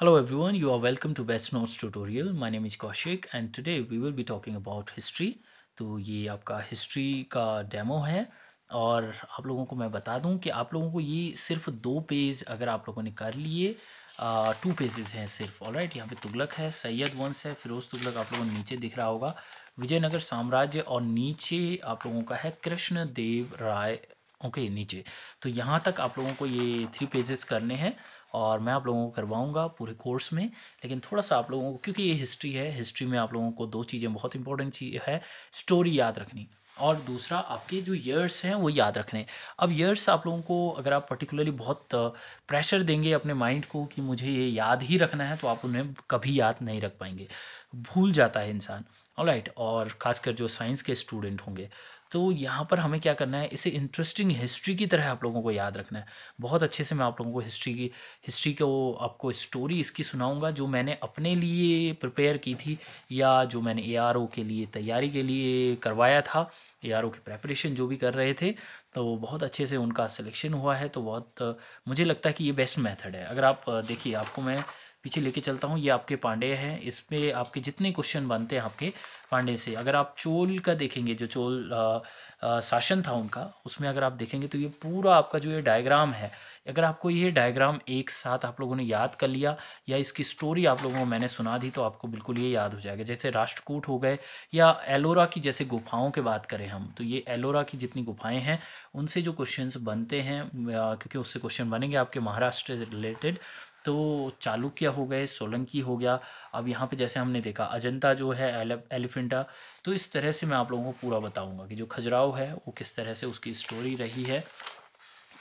Hello everyone, you are welcome to Best Notes tutorial. My name is Kaushik and today we will be talking about history. तो ये आपका history का demo है और आप लोगों को मैं बता दूँ कि आप लोगों को ये सिर्फ दो पेज अगर आप लोगों ने कर लिए टू पेजेस हैं सिर्फ ऑल राइट यहाँ पर तुगलक है सैयद वंश है फिरोज़ तुगलक आप लोगों को नीचे दिख रहा होगा विजयनगर साम्राज्य और नीचे आप लोगों का है कृष्ण देव राय ओके नीचे तो यहाँ तक आप लोगों को ये थ्री पेजेस करने हैं और मैं आप लोगों को करवाऊंगा पूरे कोर्स में लेकिन थोड़ा सा आप लोगों को क्योंकि ये हिस्ट्री है हिस्ट्री में आप लोगों को दो चीज़ें बहुत इंपॉर्टेंट चीज़ है स्टोरी याद रखनी और दूसरा आपके जो ईयर्स हैं वो याद रखने अब ईयर्स आप लोगों को अगर आप पर्टिकुलरली बहुत प्रेशर देंगे अपने माइंड को कि मुझे ये याद ही रखना है तो आप उन्हें कभी याद नहीं रख पाएंगे भूल जाता है इंसान ऑलराइट और ख़ासकर जो साइंस के स्टूडेंट होंगे तो यहाँ पर हमें क्या करना है इसे इंटरेस्टिंग हिस्ट्री की तरह आप लोगों को याद रखना है बहुत अच्छे से मैं आप लोगों को हिस्ट्री की हिस्ट्री को वो आपको स्टोरी इसकी सुनाऊँगा जो मैंने अपने लिए प्रिपेयर की थी या जो मैंने ए के लिए तैयारी के लिए करवाया था ए की प्रेपरेशन जो भी कर रहे थे तो बहुत अच्छे से उनका सिलेक्शन हुआ है तो बहुत मुझे लगता है कि ये बेस्ट मैथड है अगर आप देखिए आपको मैं पीछे लेके चलता हूँ ये आपके पांडे हैं इसमें आपके जितने क्वेश्चन बनते हैं आपके पांडे से अगर आप चोल का देखेंगे जो चोल शासन था उनका उसमें अगर आप देखेंगे तो ये पूरा आपका जो ये डायग्राम है अगर आपको ये डायग्राम एक साथ आप लोगों ने याद कर लिया या इसकी स्टोरी आप लोगों को मैंने सुना दी तो आपको बिल्कुल ये याद हो जाएगा जैसे राष्ट्रकूट हो गए या एलोरा की जैसे गुफाओं की बात करें हम तो ये एलोरा की जितनी गुफाएँ हैं उनसे जो क्वेश्चन बनते हैं क्योंकि उससे क्वेश्चन बनेंगे आपके महाराष्ट्र से रिलेटेड तो चालुक्य हो गए सोलंकी हो गया अब यहाँ पे जैसे हमने देखा अजंता जो है एलिफेंटा तो इस तरह से मैं आप लोगों को पूरा बताऊँगा कि जो खजुराव है वो किस तरह से उसकी स्टोरी रही है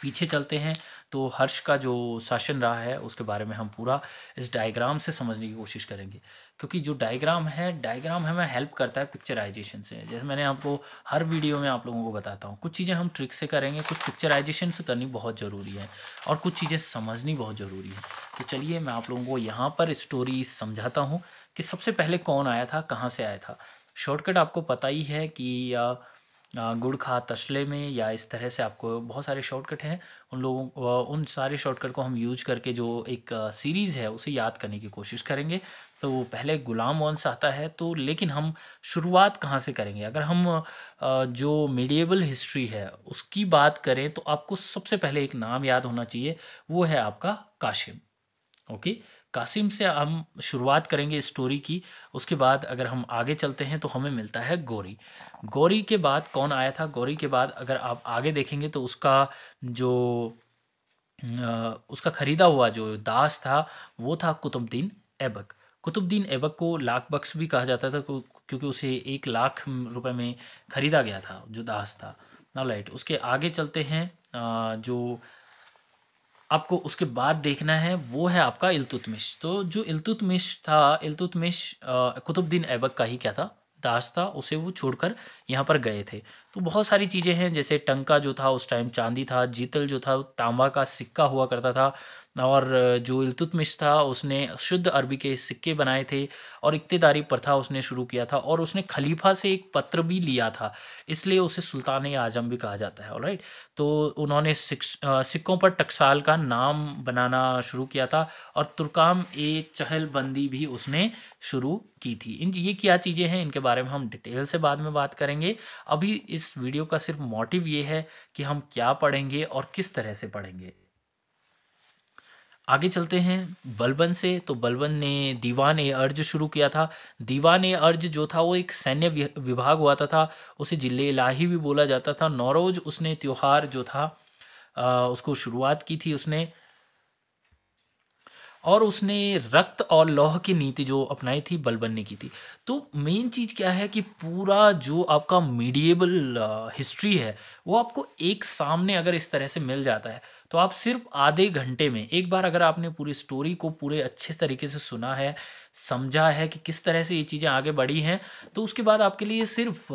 पीछे चलते हैं तो हर्ष का जो शासन रहा है उसके बारे में हम पूरा इस डायग्राम से समझने की कोशिश करेंगे क्योंकि जो डायग्राम है डायग्राम हमें हेल्प करता है पिक्चराइजेशन से जैसे मैंने आपको हर वीडियो में आप लोगों को बताता हूँ कुछ चीज़ें हम ट्रिक से करेंगे कुछ पिक्चराइजेशन से करनी बहुत ज़रूरी है और कुछ चीज़ें समझनी बहुत ज़रूरी है तो चलिए मैं आप लोगों को यहाँ पर स्टोरी समझाता हूँ कि सबसे पहले कौन आया था कहाँ से आया था शॉर्टकट आपको पता ही है कि गुड़ खा तसले में या इस तरह से आपको बहुत सारे शॉर्टकट हैं उन लोगों उन सारे शॉर्टकट को हम यूज करके जो एक सीरीज़ है उसे याद करने की कोशिश करेंगे तो वो पहले गुलाम वंश आता है तो लेकिन हम शुरुआत कहाँ से करेंगे अगर हम जो मीडिएबल हिस्ट्री है उसकी बात करें तो आपको सबसे पहले एक नाम याद होना चाहिए वो है आपका काशिम ओके कासिम से हम शुरुआत करेंगे स्टोरी की उसके बाद अगर हम आगे चलते हैं तो हमें मिलता है गौरी गौरी के बाद कौन आया था गौरी के बाद अगर आप आगे देखेंगे तो उसका जो उसका ख़रीदा हुआ जो दास था वो था कुतुबद्दीन ऐबक कुतुबद्दीन ऐबक को लाख बक्स भी कहा जाता था क्योंकि उसे एक लाख रुपए में ख़रीदा गया था जो दास था ना लाइट उसके आगे चलते हैं जो आपको उसके बाद देखना है वो है आपका इलतुतमिश तो जो इलतुतमिश था इलतुतमिश कुतुबद्दीन ऐबक का ही क्या था दास था उसे वो छोड़कर यहाँ पर गए थे तो बहुत सारी चीज़ें हैं जैसे टंका जो था उस टाइम चांदी था जीतल जो था तांबा का सिक्का हुआ करता था और जो इलतुतमिश था उसने शुद्ध अरबी के सिक्के बनाए थे और इकतेदारी प्रथा उसने शुरू किया था और उसने खलीफा से एक पत्र भी लिया था इसलिए उसे सुल्तान आजम भी कहा जाता है और राइट तो उन्होंने सिक्कों पर टकसाल का नाम बनाना शुरू किया था और तुर्काम ए चहलबंदी भी उसने शुरू की थी इन ये क्या चीज़ें हैं इनके बारे में हम डिटेल से बाद में बात करेंगे अभी इस वीडियो का सिर्फ मोटिव ये है कि हम क्या पढ़ेंगे और किस तरह से पढ़ेंगे आगे चलते हैं बलबन से तो बलबन ने दीवान ए अर्ज शुरू किया था दीवान ए अर्ज जो था वो एक सैन्य विभाग हुआ था, था उसे जिले इलाही भी बोला जाता था नौरोज उसने त्यौहार जो था आ, उसको शुरुआत की थी उसने और उसने रक्त और लौह की नीति जो अपनाई थी बलबन ने की थी तो मेन चीज़ क्या है कि पूरा जो आपका मीडिएबल हिस्ट्री है वो आपको एक सामने अगर इस तरह से मिल जाता है तो आप सिर्फ आधे घंटे में एक बार अगर आपने पूरी स्टोरी को पूरे अच्छे तरीके से सुना है समझा है कि किस तरह से ये चीज़ें आगे बढ़ी हैं तो उसके बाद आपके लिए सिर्फ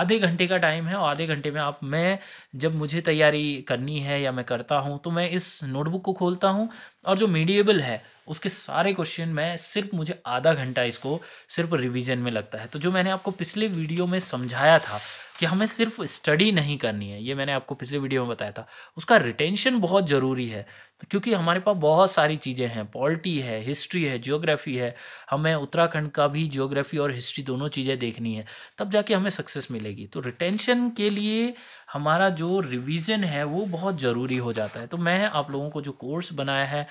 आधे घंटे का टाइम है और आधे घंटे में आप मैं जब मुझे तैयारी करनी है या मैं करता हूँ तो मैं इस नोटबुक को खोलता हूँ और जो मीडिएबल है उसके सारे क्वेश्चन में सिर्फ मुझे आधा घंटा इसको सिर्फ रिवीजन में लगता है तो जो मैंने आपको पिछले वीडियो में समझाया था कि हमें सिर्फ स्टडी नहीं करनी है ये मैंने आपको पिछले वीडियो में बताया था उसका रिटेंशन बहुत ज़रूरी है क्योंकि हमारे पास बहुत सारी चीज़ें हैं पॉलिटी है हिस्ट्री है जियोग्राफी है हमें उत्तराखंड का भी जियोग्राफी और हिस्ट्री दोनों चीज़ें देखनी है तब जाके हमें सक्सेस मिलेगी तो रिटेंशन के लिए हमारा जो रिवीजन है वो बहुत ज़रूरी हो जाता है तो मैं आप लोगों को जो कोर्स बनाया है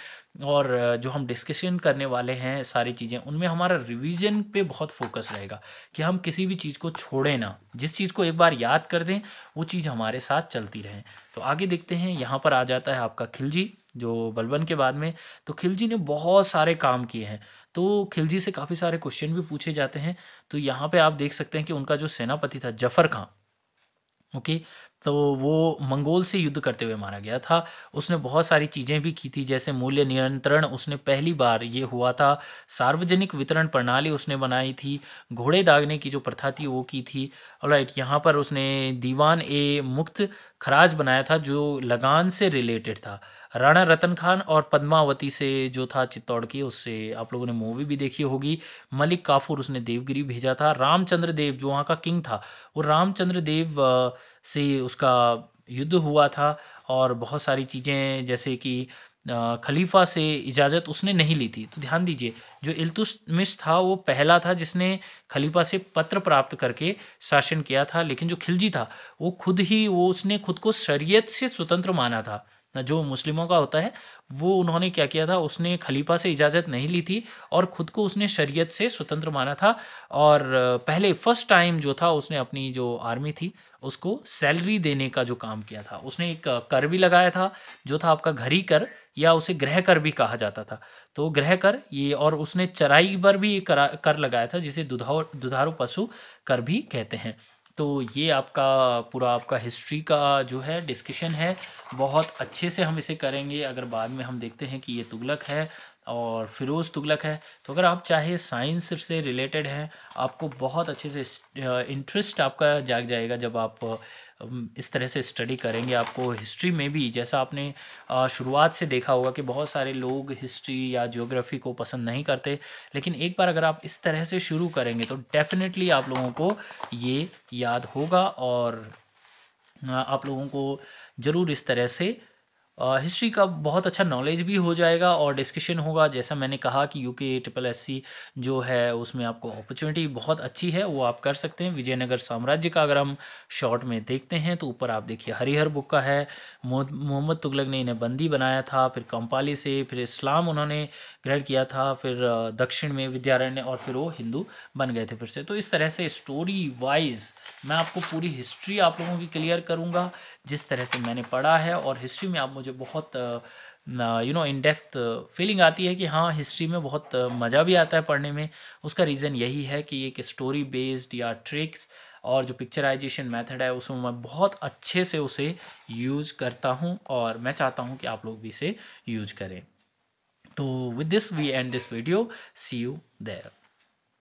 और जो हम डिस्कशन करने वाले हैं सारी चीज़ें उनमें हमारा रिवीजन पे बहुत फोकस रहेगा कि हम किसी भी चीज़ को छोड़ें ना जिस चीज़ को एक बार याद कर दें वो चीज़ हमारे साथ चलती रहें तो आगे देखते हैं यहाँ पर आ जाता है आपका खिलजी जो बलबन के बाद में तो खिलजी ने बहुत सारे काम किए हैं तो खिलजी से काफ़ी सारे क्वेश्चन भी पूछे जाते हैं तो यहाँ पे आप देख सकते हैं कि उनका जो सेनापति था जफर खां ओके okay? तो वो मंगोल से युद्ध करते हुए मारा गया था उसने बहुत सारी चीज़ें भी की थी जैसे मूल्य नियंत्रण उसने पहली बार ये हुआ था सार्वजनिक वितरण प्रणाली उसने बनाई थी घोड़े दागने की जो प्रथा थी वो की थी राइट यहाँ पर उसने दीवान ए मुक्त खराज बनाया था जो लगान से रिलेटेड था राणा रतन खान और पद्मावती से जो था चित्तौड़ की उससे आप लोगों ने मूवी भी देखी होगी मलिक काफूर उसने देवगिरी भेजा था रामचंद्र देव जो वहाँ का किंग था वो रामचंद्र देव आ, से उसका युद्ध हुआ था और बहुत सारी चीज़ें जैसे कि खलीफा से इजाज़त उसने नहीं ली थी तो ध्यान दीजिए जो इल्तुतमिश था वो पहला था जिसने खलीफा से पत्र प्राप्त करके शासन किया था लेकिन जो खिलजी था वो खुद ही वो उसने खुद को शरीयत से स्वतंत्र माना था जो मुस्लिमों का होता है वो उन्होंने क्या किया था उसने खलीफा से इजाज़त नहीं ली थी और ख़ुद को उसने शरीयत से स्वतंत्र माना था और पहले फ़र्स्ट टाइम जो था उसने अपनी जो आर्मी थी उसको सैलरी देने का जो काम किया था उसने एक कर भी लगाया था जो था आपका घरी कर या उसे ग्रह कर भी कहा जाता था तो ग्रह कर ये और उसने चराई पर भी कर लगाया था जिसे दुधाओ दुधारू पशु कर भी कहते हैं तो ये आपका पूरा आपका हिस्ट्री का जो है डिस्कशन है बहुत अच्छे से हम इसे करेंगे अगर बाद में हम देखते हैं कि ये तुगलक है और फिरोज़ तुगलक है तो अगर आप चाहे साइंस से रिलेटेड हैं आपको बहुत अच्छे से इंटरेस्ट आपका जाग जाएगा जब आप इस तरह से स्टडी करेंगे आपको हिस्ट्री में भी जैसा आपने शुरुआत से देखा होगा कि बहुत सारे लोग हिस्ट्री या ज्योग्राफी को पसंद नहीं करते लेकिन एक बार अगर आप इस तरह से शुरू करेंगे तो डेफिनेटली आप लोगों को ये याद होगा और आप लोगों को ज़रूर इस तरह से हिस्ट्री का बहुत अच्छा नॉलेज भी हो जाएगा और डिस्कशन होगा जैसा मैंने कहा कि यू के ट्रिपल एस सी जो है उसमें आपको अपॉर्चुनिटी बहुत अच्छी है वो आप कर सकते हैं विजयनगर साम्राज्य का अगर हम शॉर्ट में देखते हैं तो ऊपर आप देखिए हरिहर बुक का है मोहम्मद तुगलक ने इन्हें बंदी बनाया था फिर कंपाली से फिर इस्लाम उन्होंने ग्रहण किया था फिर दक्षिण में विद्यारण्य और फिर वो हिंदू बन गए थे फिर से तो इस तरह से स्टोरी वाइज मैं आपको पूरी हिस्ट्री आप लोगों की क्लियर करूँगा जिस तरह से मैंने पढ़ा है और हिस्ट्री में आप मुझे बहुत you know in depth feeling आती है कि हाँ हिस्ट्री में बहुत मज़ा भी आता है पढ़ने में उसका रीज़न यही है कि एक स्टोरी बेस्ड या ट्रिक्स और जो पिक्चराइजेशन मेथड है उसमें मैं बहुत अच्छे से उसे यूज करता हूँ और मैं चाहता हूँ कि आप लोग भी इसे यूज करें तो with this we end this video see you there